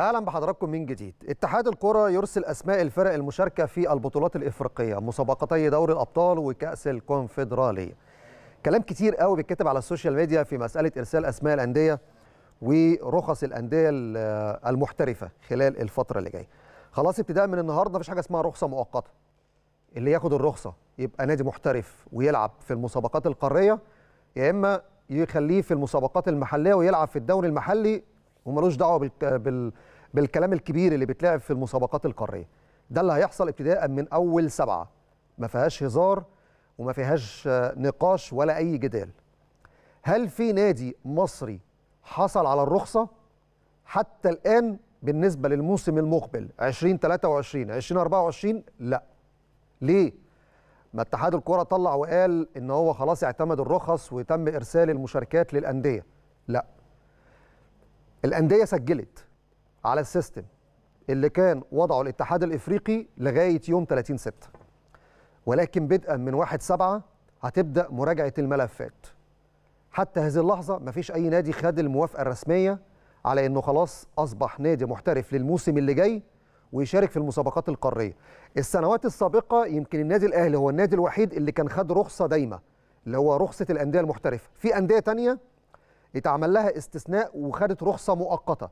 اهلا بحضراتكم من جديد اتحاد الكره يرسل اسماء الفرق المشاركه في البطولات الافريقيه مسابقتي دوري الابطال وكاس الكونفدراليه كلام كتير قوي بيتكتب على السوشيال ميديا في مساله ارسال اسماء الانديه ورخص الانديه المحترفه خلال الفتره اللي جايه خلاص ابتداء من النهارده مفيش حاجه اسمها رخصه مؤقته اللي ياخد الرخصه يبقى نادي محترف ويلعب في المسابقات القاريه يا اما يخليه في المسابقات المحليه ويلعب في الدوري المحلي وملوش دعوه بال بالكلام الكبير اللي بيتلعب في المسابقات القاريه ده اللي هيحصل ابتداء من اول سبعه ما فيهاش هزار وما فيهاش آه، نقاش ولا اي جدال هل في نادي مصري حصل على الرخصه حتى الان بالنسبه للموسم المقبل 2023 2024 لا ليه ما اتحاد الكره طلع وقال ان هو خلاص اعتمد الرخص وتم ارسال المشاركات للانديه لا الانديه سجلت على السيستم اللي كان وضعه الاتحاد الافريقي لغايه يوم 30 6 ولكن بدءا من 1 7 هتبدا مراجعه الملفات حتى هذه اللحظه مفيش اي نادي خد الموافقه الرسميه على انه خلاص اصبح نادي محترف للموسم اللي جاي ويشارك في المسابقات القاريه السنوات السابقه يمكن النادي الاهلي هو النادي الوحيد اللي كان خد رخصه دايمه اللي هو رخصه الانديه المحترفه في انديه تانية اتعمل لها استثناء وخدت رخصه مؤقته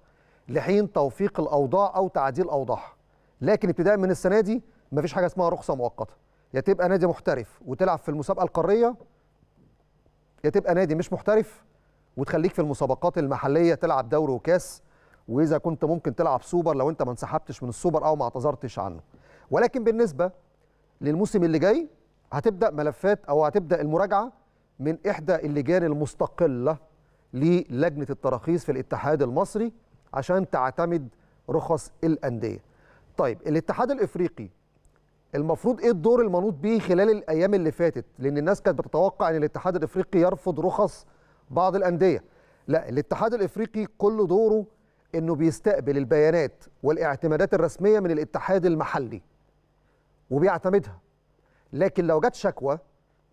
لحين توفيق الاوضاع او تعديل اوضاعها لكن ابتداء من السنه دي مفيش حاجه اسمها رخصه مؤقته يا تبقى نادي محترف وتلعب في المسابقه القاريه يا تبقى نادي مش محترف وتخليك في المسابقات المحليه تلعب دوري وكاس واذا كنت ممكن تلعب سوبر لو انت ما انسحبتش من السوبر او ما اعتذرتش عنه ولكن بالنسبه للموسم اللي جاي هتبدا ملفات او هتبدا المراجعه من احدى اللجان المستقله للجنه التراخيص في الاتحاد المصري عشان تعتمد رخص الانديه طيب الاتحاد الافريقي المفروض ايه الدور المنوط به خلال الايام اللي فاتت لان الناس كانت بتتوقع ان الاتحاد الافريقي يرفض رخص بعض الانديه لا الاتحاد الافريقي كل دوره انه بيستقبل البيانات والاعتمادات الرسميه من الاتحاد المحلي وبيعتمدها لكن لو جت شكوى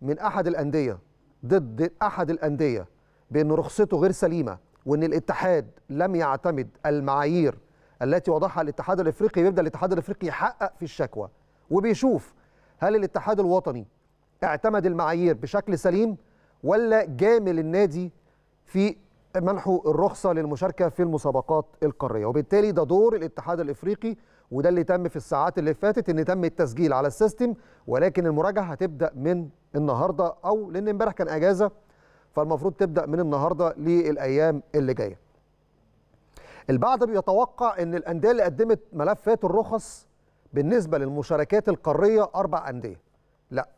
من احد الانديه ضد احد الانديه بان رخصته غير سليمه وان الاتحاد لم يعتمد المعايير التي وضعها الاتحاد الافريقي بيبدا الاتحاد الافريقي يحقق في الشكوى وبيشوف هل الاتحاد الوطني اعتمد المعايير بشكل سليم ولا جامل النادي في منحه الرخصه للمشاركه في المسابقات القاريه وبالتالي ده دور الاتحاد الافريقي وده اللي تم في الساعات اللي فاتت ان تم التسجيل على السيستم ولكن المراجعه هتبدا من النهارده او لان امبارح كان اجازه فالمفروض تبدا من النهارده للايام اللي جايه. البعض بيتوقع ان الانديه اللي قدمت ملفات الرخص بالنسبه للمشاركات القاريه اربع انديه. لا.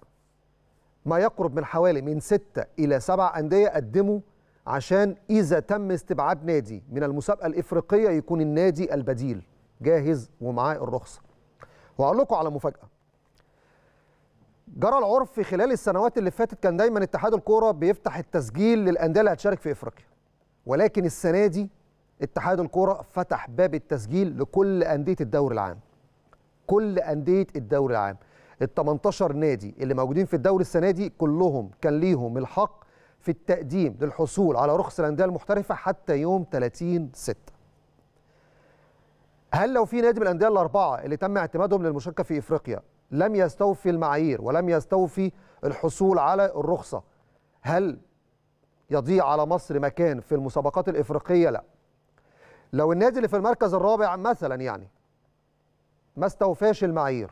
ما يقرب من حوالي من سته الى سبع انديه قدموا عشان اذا تم استبعاد نادي من المسابقه الافريقيه يكون النادي البديل جاهز ومعاه الرخصه. واقول لكم على مفاجاه. جرى العرف خلال السنوات اللي فاتت كان دايما اتحاد الكوره بيفتح التسجيل للانديه اللي هتشارك في افريقيا ولكن السنه دي اتحاد الكوره فتح باب التسجيل لكل انديه الدوري العام كل انديه الدوري العام ال 18 نادي اللي موجودين في الدوري السنه دي كلهم كان ليهم الحق في التقديم للحصول على رخص الانديه المحترفه حتى يوم 30 6 هل لو في نادي من الانديه الاربعه اللي تم اعتمادهم للمشاركه في افريقيا لم يستوفي المعايير ولم يستوفي الحصول على الرخصة هل يضيع على مصر مكان في المسابقات الإفريقية؟ لا لو النادي اللي في المركز الرابع مثلا يعني ما استوفاش المعايير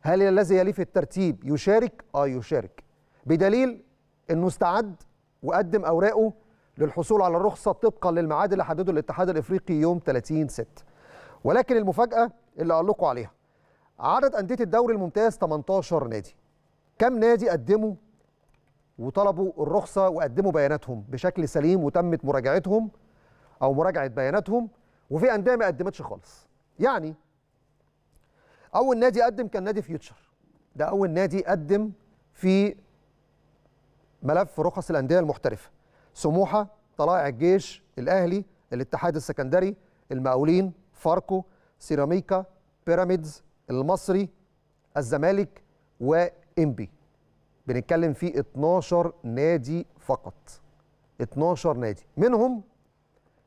هل الذي يليه في الترتيب يشارك؟ اه يشارك بدليل انه استعد وقدم اوراقه للحصول على الرخصه طبقا للميعاد اللي حدده الاتحاد الافريقي يوم 30 6 ولكن المفاجاه اللي اقول لكم عليها عدد أندية الدوري الممتاز 18 نادي كم نادي قدموا وطلبوا الرخصة وقدموا بياناتهم بشكل سليم وتمت مراجعتهم أو مراجعة بياناتهم وفي أندية ما قدمتش خالص يعني أول نادي قدم كان نادي فيوتشر ده أول نادي قدم في ملف رخص الأندية المحترفة سموحة طلائع الجيش الأهلي الاتحاد السكندري المقاولين فاركو سيراميكا بيراميدز المصري الزمالك وانبي بنتكلم في 12 نادي فقط 12 نادي منهم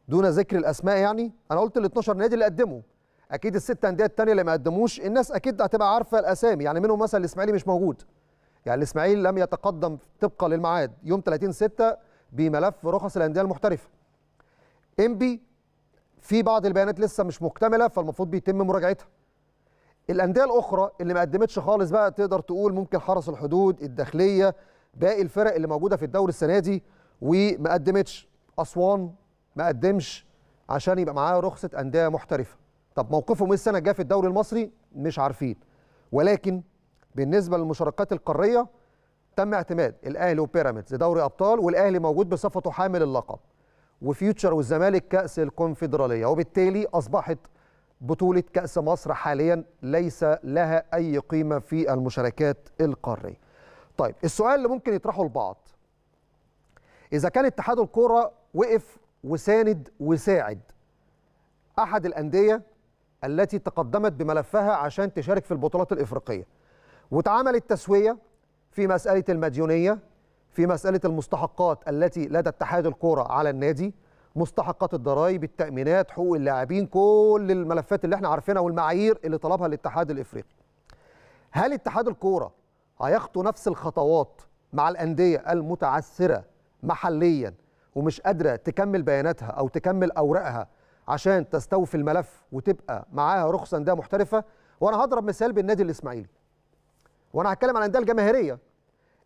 دون ذكر الاسماء يعني انا قلت ال 12 نادي اللي قدموا اكيد الست انديه الثانيه اللي ما قدموش الناس اكيد هتبقى عارفه الاسامي يعني منهم مثلا الاسماعيلي مش موجود يعني الاسماعيلي لم يتقدم طبقا للميعاد يوم 30 6 بملف رخص الانديه المحترفه انبي في بعض البيانات لسه مش مكتمله فالمفروض بيتم مراجعتها الانديه الاخرى اللي ما قدمتش خالص بقى تقدر تقول ممكن حرس الحدود الداخليه باقي الفرق اللي موجوده في الدوري السنه دي وما قدمتش اسوان ما قدمش عشان يبقى معاه رخصه انديه محترفه طب موقفهم ايه السنه الجايه في الدوري المصري مش عارفين ولكن بالنسبه للمشاركات القاريه تم اعتماد الاهلي وبيراميدز دوري ابطال والاهلي موجود بصفته حامل اللقب وفيوتشر والزمالك كاس الكونفدراليه وبالتالي اصبحت بطولة كأس مصر حاليا ليس لها أي قيمة في المشاركات القارية طيب السؤال اللي ممكن يطرحه البعض إذا كان اتحاد الكرة وقف وساند وساعد أحد الأندية التي تقدمت بملفها عشان تشارك في البطولات الإفريقية واتعملت تسوية في مسألة المديونية في مسألة المستحقات التي لدى اتحاد الكرة على النادي مستحقات الضرائب التامينات حقوق اللاعبين كل الملفات اللي احنا عارفينها والمعايير اللي طلبها الاتحاد الافريقي هل اتحاد الكوره هيخطو نفس الخطوات مع الانديه المتعثره محليا ومش قادره تكمل بياناتها او تكمل اوراقها عشان تستوفي الملف وتبقى معاها رخصه انديه محترفه وانا هضرب مثال بالنادي الاسماعيلي وانا هتكلم عن الانديه الجماهيريه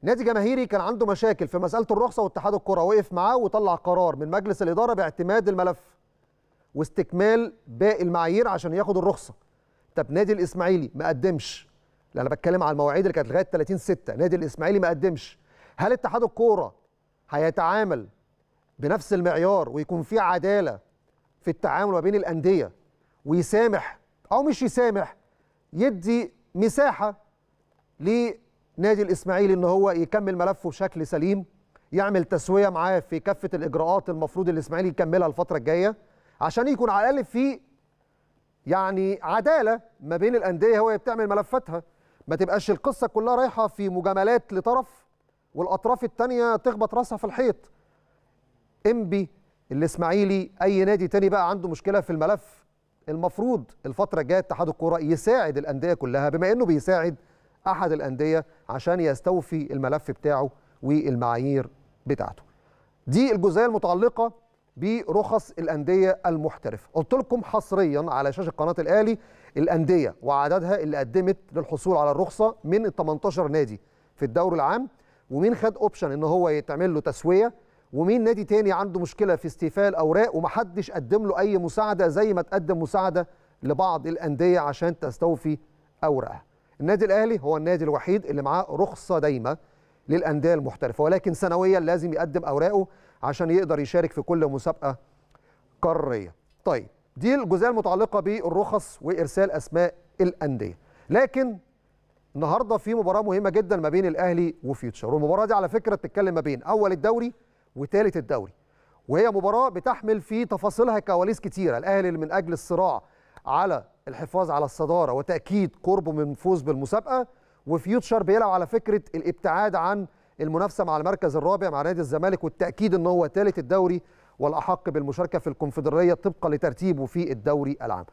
نادي جماهيري كان عنده مشاكل في مساله الرخصه واتحاد الكره وقف معاه وطلع قرار من مجلس الاداره باعتماد الملف واستكمال باقي المعايير عشان ياخد الرخصه طب نادي الاسماعيلي ما قدمش لا انا بتكلم على المواعيد اللي كانت لغايه 30 6 نادي الاسماعيلي ما قدمش هل اتحاد الكوره هيتعامل بنفس المعيار ويكون في عداله في التعامل ما بين الانديه ويسامح او مش يسامح يدي مساحه نادي الاسماعيلي ان هو يكمل ملفه بشكل سليم يعمل تسويه معاه في كافه الاجراءات المفروض الاسماعيلي يكملها الفتره الجايه عشان يكون على الاقل في يعني عداله ما بين الانديه وهي بتعمل ملفاتها ما تبقاش القصه كلها رايحه في مجاملات لطرف والاطراف الثانيه تخبط راسها في الحيط امبي الاسماعيلي اي نادي تاني بقى عنده مشكله في الملف المفروض الفتره الجايه اتحاد الكوره يساعد الانديه كلها بما انه بيساعد احد الانديه عشان يستوفي الملف بتاعه والمعايير بتاعته دي الجزئيه المتعلقه برخص الانديه المحترفه قلت لكم حصريا على شاشه قناه الاهلي الانديه وعددها اللي قدمت للحصول على الرخصه من ال 18 نادي في الدوري العام ومين خد اوبشن ان هو يتعمل له تسويه ومين نادي تاني عنده مشكله في استيفاء الاوراق ومحدش قدم له اي مساعده زي ما تقدم مساعده لبعض الانديه عشان تستوفي اوراقها النادي الاهلي هو النادي الوحيد اللي معاه رخصه دايمه للانديه المحترفه ولكن سنويا لازم يقدم اوراقه عشان يقدر يشارك في كل مسابقه قاريه. طيب دي الجزئيه المتعلقه بالرخص وارسال اسماء الانديه. لكن النهارده في مباراه مهمه جدا ما بين الاهلي وفيوتشر والمباراه دي على فكره بتتكلم ما بين اول الدوري وثالث الدوري. وهي مباراه بتحمل في تفاصيلها كواليس كتيره، الاهلي اللي من اجل الصراع على الحفاظ على الصداره وتاكيد قربه من فوز بالمسابقه وفيوتشر بيلعب على فكره الابتعاد عن المنافسه مع المركز الرابع مع نادي الزمالك والتاكيد أنه هو ثالث الدوري والاحق بالمشاركه في الكونفدراليه طبقا لترتيبه في الدوري العام